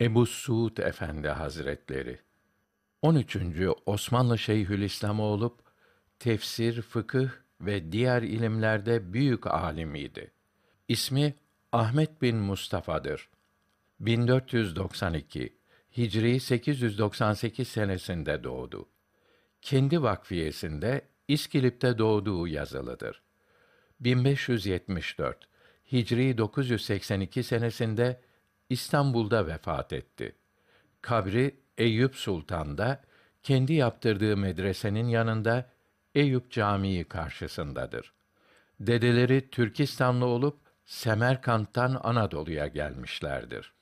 Ebu Suud Efendi Hazretleri 13. Osmanlı Şeyhülislam olup tefsir, fıkıh ve diğer ilimlerde büyük alimiydi. İsmi Ahmet bin Mustafa'dır. 1492 Hicri 898 senesinde doğdu. Kendi vakfiyesinde İskilip'te doğduğu yazılıdır. 1574 Hicri 982 senesinde İstanbul'da vefat etti. Kabri Eyüp Sultan'da, kendi yaptırdığı medresenin yanında Eyüp Camii karşısındadır. Dedeleri Türkistanlı olup Semerkant'tan Anadolu'ya gelmişlerdir.